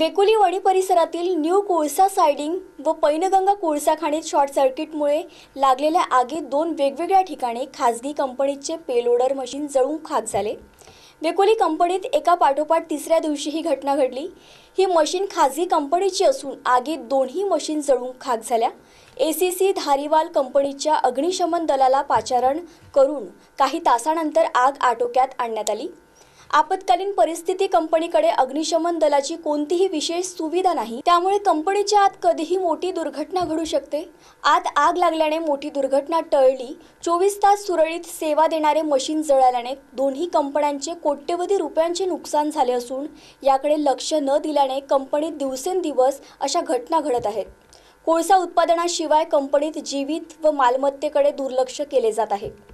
वेकुली वणी परिसरातील न्यू कोळसा सायडिंग व पैनगंगा कोळसा खाणीत शॉर्ट सर्किटमुळे लागलेल्या आगीत दोन वेगवेगळ्या ठिकाणी खाजगी कंपनीचे पेलोडर मशीन जळून खाक झाले वेकुली कंपनीत एका पाठोपाठ तिसऱ्या दिवशी ही घटना घडली ही मशीन खाजगी कंपनीची असून आगीत दोन्ही मशीन जळून खाक झाल्या ए सी सी धारीवाल कंपनीच्या अग्निशमन दलाला पाचारण करून काही तासानंतर आग आटोक्यात आणण्यात आली आपत्कालीन परिस्थिती कंपनीकडे अग्निशमन दलाची कोणतीही विशेष सुविधा नाही त्यामुळे कंपनीच्या आत कधीही मोठी दुर्घटना घडू शकते आत आग लागल्याने मोठी दुर्घटना टळली चोवीस तास सुरळीत सेवा देणारे मशीन जळाल्याने दोन्ही कंपन्यांचे कोट्यवधी रुपयांचे नुकसान झाले असून याकडे लक्ष न दिल्याने कंपनीत दिवसेंदिवस अशा घटना घडत आहेत कोळसा उत्पादनाशिवाय कंपनीत जीवित व मालमत्तेकडे दुर्लक्ष केले जात आहे